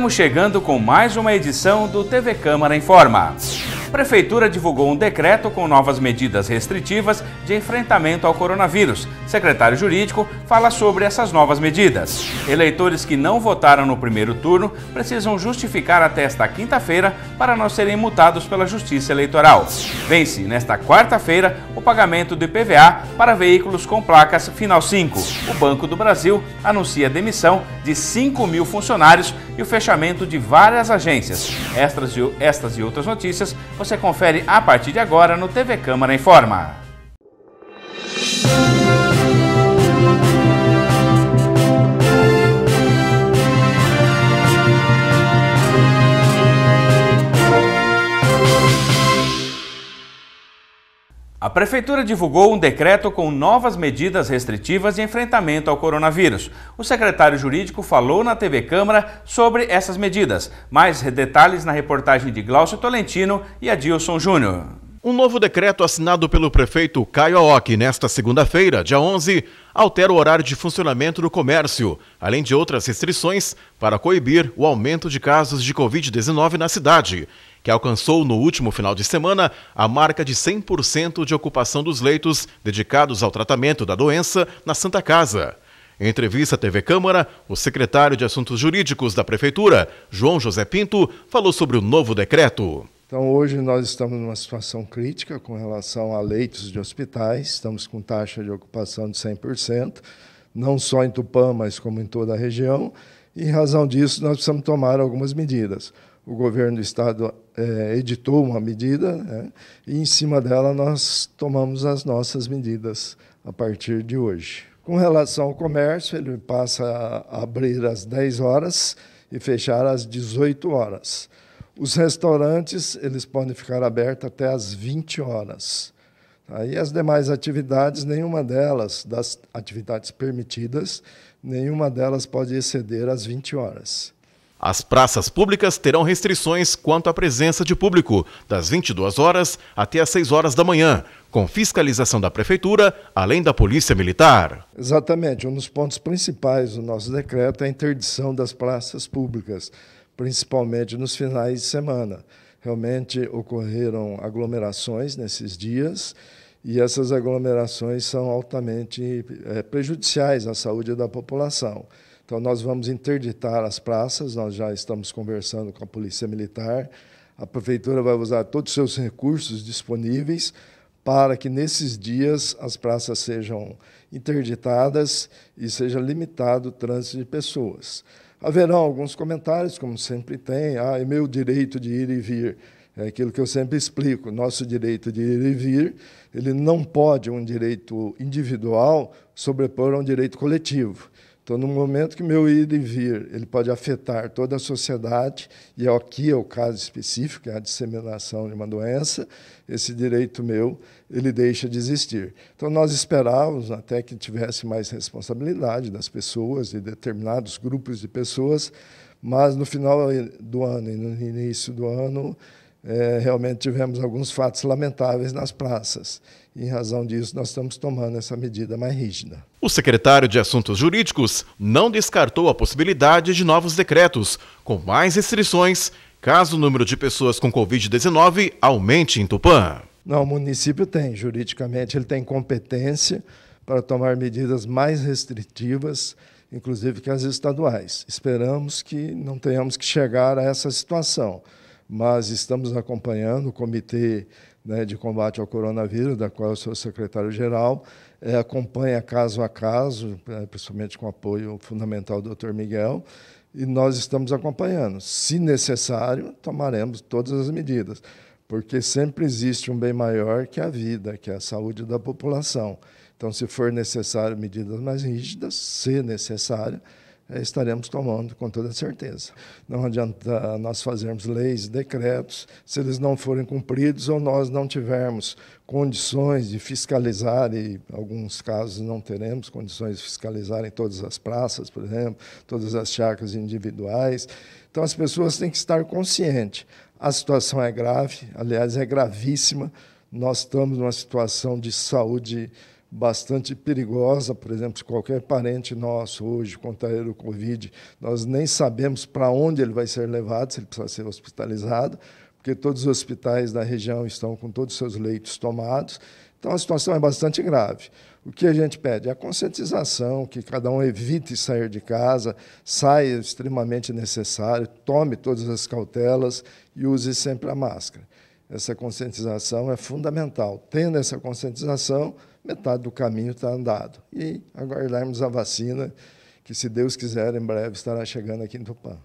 Estamos chegando com mais uma edição do TV Câmara Informa. Prefeitura divulgou um decreto com novas medidas restritivas de enfrentamento ao coronavírus. Secretário jurídico fala sobre essas novas medidas. Eleitores que não votaram no primeiro turno precisam justificar até esta quinta-feira para não serem multados pela Justiça Eleitoral. Vence nesta quarta-feira o pagamento do IPVA para veículos com placas Final 5. O Banco do Brasil anuncia a demissão de 5 mil funcionários e o fechamento de várias agências. Estas e, estas e outras notícias você confere a partir de agora no TV Câmara Informa. A Prefeitura divulgou um decreto com novas medidas restritivas de enfrentamento ao coronavírus. O secretário jurídico falou na TV Câmara sobre essas medidas. Mais detalhes na reportagem de Glaucio Tolentino e Adilson Júnior. Um novo decreto assinado pelo prefeito Caio Aoki nesta segunda-feira, dia 11, altera o horário de funcionamento do comércio, além de outras restrições para coibir o aumento de casos de Covid-19 na cidade que alcançou no último final de semana a marca de 100% de ocupação dos leitos dedicados ao tratamento da doença na Santa Casa. Em entrevista à TV Câmara, o secretário de Assuntos Jurídicos da Prefeitura, João José Pinto, falou sobre o novo decreto. Então, hoje nós estamos numa situação crítica com relação a leitos de hospitais, estamos com taxa de ocupação de 100%, não só em Tupã, mas como em toda a região, e em razão disso nós precisamos tomar algumas medidas o governo do Estado é, editou uma medida né, e, em cima dela, nós tomamos as nossas medidas a partir de hoje. Com relação ao comércio, ele passa a abrir às 10 horas e fechar às 18 horas. Os restaurantes eles podem ficar abertos até às 20 horas. Aí tá, as demais atividades, nenhuma delas, das atividades permitidas, nenhuma delas pode exceder às 20 horas. As praças públicas terão restrições quanto à presença de público, das 22 horas até as 6 horas da manhã, com fiscalização da Prefeitura, além da Polícia Militar. Exatamente. Um dos pontos principais do nosso decreto é a interdição das praças públicas, principalmente nos finais de semana. Realmente ocorreram aglomerações nesses dias. E essas aglomerações são altamente é, prejudiciais à saúde da população. Então, nós vamos interditar as praças, nós já estamos conversando com a Polícia Militar. A Prefeitura vai usar todos os seus recursos disponíveis para que nesses dias as praças sejam interditadas e seja limitado o trânsito de pessoas. Haverão alguns comentários, como sempre tem, ah, é meu direito de ir e vir. É aquilo que eu sempre explico, nosso direito de ir e vir, ele não pode um direito individual sobrepor a um direito coletivo. Então, no momento que meu ir e vir ele pode afetar toda a sociedade, e é aqui é o caso específico, é a disseminação de uma doença, esse direito meu, ele deixa de existir. Então, nós esperávamos até que tivesse mais responsabilidade das pessoas, de determinados grupos de pessoas, mas no final do ano e no início do ano, é, realmente tivemos alguns fatos lamentáveis nas praças. E, em razão disso, nós estamos tomando essa medida mais rígida. O secretário de Assuntos Jurídicos não descartou a possibilidade de novos decretos, com mais restrições, caso o número de pessoas com Covid-19 aumente em Tupã. Não, o município tem, juridicamente, ele tem competência para tomar medidas mais restritivas, inclusive que as estaduais. Esperamos que não tenhamos que chegar a essa situação mas estamos acompanhando o Comitê né, de Combate ao Coronavírus, da qual eu sou secretário-geral, é, acompanha caso a caso, né, principalmente com apoio fundamental do Dr. Miguel, e nós estamos acompanhando. Se necessário, tomaremos todas as medidas, porque sempre existe um bem maior que a vida, que é a saúde da população. Então, se for necessário medidas mais rígidas, se necessário, eh, estaremos tomando com toda certeza. Não adianta nós fazermos leis, decretos, se eles não forem cumpridos ou nós não tivermos condições de fiscalizar, e em alguns casos não teremos condições de fiscalizar em todas as praças, por exemplo, todas as chacras individuais. Então as pessoas têm que estar conscientes. A situação é grave, aliás, é gravíssima. Nós estamos numa situação de saúde bastante perigosa, por exemplo, se qualquer parente nosso hoje contrair o Covid, nós nem sabemos para onde ele vai ser levado, se ele precisa ser hospitalizado, porque todos os hospitais da região estão com todos os seus leitos tomados. Então a situação é bastante grave. O que a gente pede é a conscientização, que cada um evite sair de casa, saia extremamente necessário, tome todas as cautelas e use sempre a máscara. Essa conscientização é fundamental. Tendo essa conscientização, metade do caminho está andado. E aguardarmos a vacina, que, se Deus quiser, em breve estará chegando aqui em Tupã.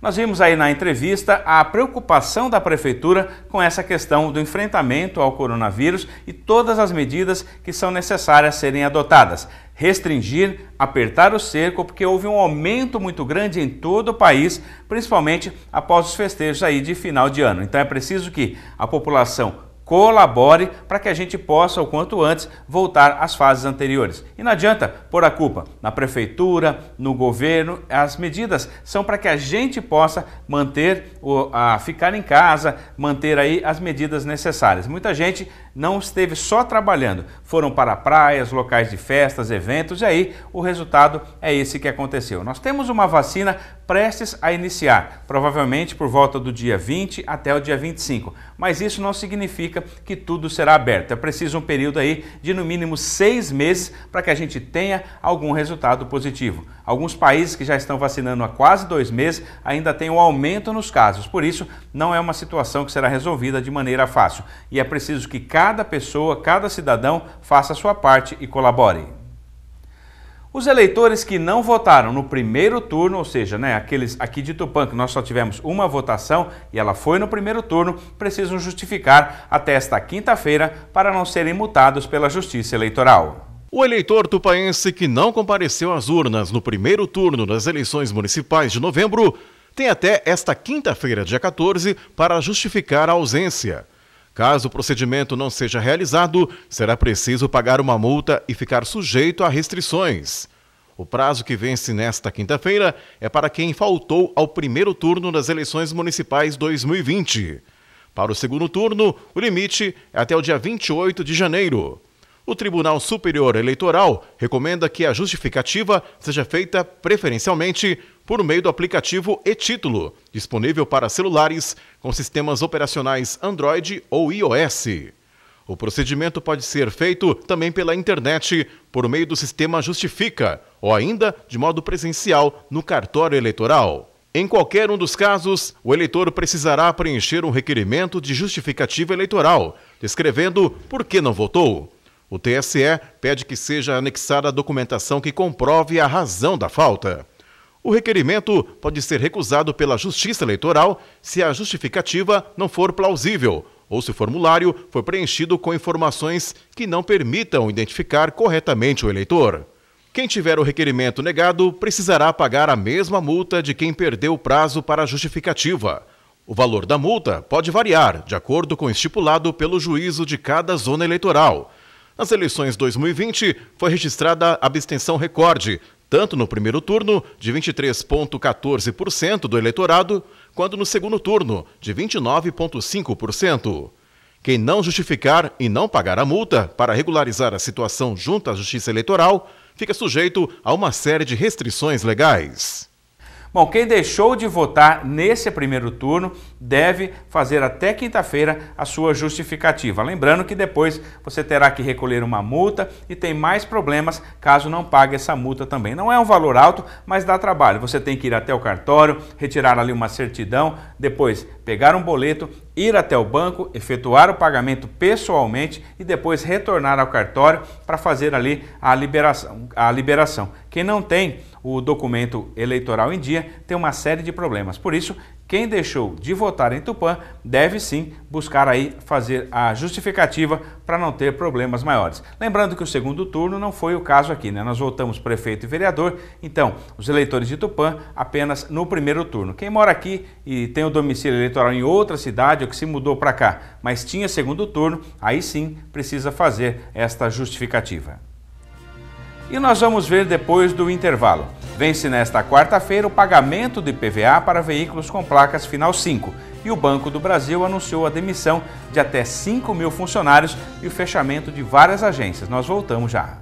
Nós vimos aí na entrevista a preocupação da Prefeitura com essa questão do enfrentamento ao coronavírus e todas as medidas que são necessárias serem adotadas restringir, apertar o cerco, porque houve um aumento muito grande em todo o país, principalmente após os festejos aí de final de ano. Então é preciso que a população colabore para que a gente possa, o quanto antes, voltar às fases anteriores. E não adianta pôr a culpa na prefeitura, no governo, as medidas são para que a gente possa manter, o, a ficar em casa, manter aí as medidas necessárias. Muita gente não esteve só trabalhando, foram para praias, locais de festas, eventos, e aí o resultado é esse que aconteceu. Nós temos uma vacina prestes a iniciar, provavelmente por volta do dia 20 até o dia 25, mas isso não significa que tudo será aberto. É preciso um período aí de no mínimo seis meses para que a gente tenha algum resultado positivo. Alguns países que já estão vacinando há quase dois meses ainda têm um aumento nos casos, por isso, não é uma situação que será resolvida de maneira fácil. E é preciso que cada pessoa, cada cidadão, faça a sua parte e colabore. Os eleitores que não votaram no primeiro turno, ou seja, né, aqueles aqui de Tupã, que nós só tivemos uma votação e ela foi no primeiro turno, precisam justificar até esta quinta-feira para não serem multados pela Justiça Eleitoral. O eleitor tupaense que não compareceu às urnas no primeiro turno das eleições municipais de novembro tem até esta quinta-feira, dia 14, para justificar a ausência. Caso o procedimento não seja realizado, será preciso pagar uma multa e ficar sujeito a restrições. O prazo que vence nesta quinta-feira é para quem faltou ao primeiro turno das eleições municipais 2020. Para o segundo turno, o limite é até o dia 28 de janeiro. O Tribunal Superior Eleitoral recomenda que a justificativa seja feita preferencialmente por meio do aplicativo e-Título, disponível para celulares com sistemas operacionais Android ou iOS. O procedimento pode ser feito também pela internet, por meio do sistema Justifica, ou ainda de modo presencial no cartório eleitoral. Em qualquer um dos casos, o eleitor precisará preencher um requerimento de justificativa eleitoral, descrevendo por que não votou. O TSE pede que seja anexada a documentação que comprove a razão da falta. O requerimento pode ser recusado pela Justiça Eleitoral se a justificativa não for plausível ou se o formulário for preenchido com informações que não permitam identificar corretamente o eleitor. Quem tiver o requerimento negado precisará pagar a mesma multa de quem perdeu o prazo para a justificativa. O valor da multa pode variar de acordo com o estipulado pelo juízo de cada zona eleitoral nas eleições 2020, foi registrada abstenção recorde, tanto no primeiro turno, de 23,14% do eleitorado, quanto no segundo turno, de 29,5%. Quem não justificar e não pagar a multa para regularizar a situação junto à Justiça Eleitoral fica sujeito a uma série de restrições legais. Bom, quem deixou de votar nesse primeiro turno deve fazer até quinta-feira a sua justificativa. Lembrando que depois você terá que recolher uma multa e tem mais problemas caso não pague essa multa também. Não é um valor alto, mas dá trabalho. Você tem que ir até o cartório, retirar ali uma certidão, depois pegar um boleto, ir até o banco, efetuar o pagamento pessoalmente e depois retornar ao cartório para fazer ali a liberação. A liberação. Quem não tem o documento eleitoral em dia tem uma série de problemas. Por isso, quem deixou de votar em Tupã deve sim buscar aí fazer a justificativa para não ter problemas maiores. Lembrando que o segundo turno não foi o caso aqui, né? Nós votamos prefeito e vereador, então os eleitores de Tupã apenas no primeiro turno. Quem mora aqui e tem o domicílio eleitoral em outra cidade ou que se mudou para cá, mas tinha segundo turno, aí sim precisa fazer esta justificativa e nós vamos ver depois do intervalo. Vence nesta quarta-feira o pagamento de PVA para veículos com placas final 5 e o Banco do Brasil anunciou a demissão de até 5 mil funcionários e o fechamento de várias agências. Nós voltamos já.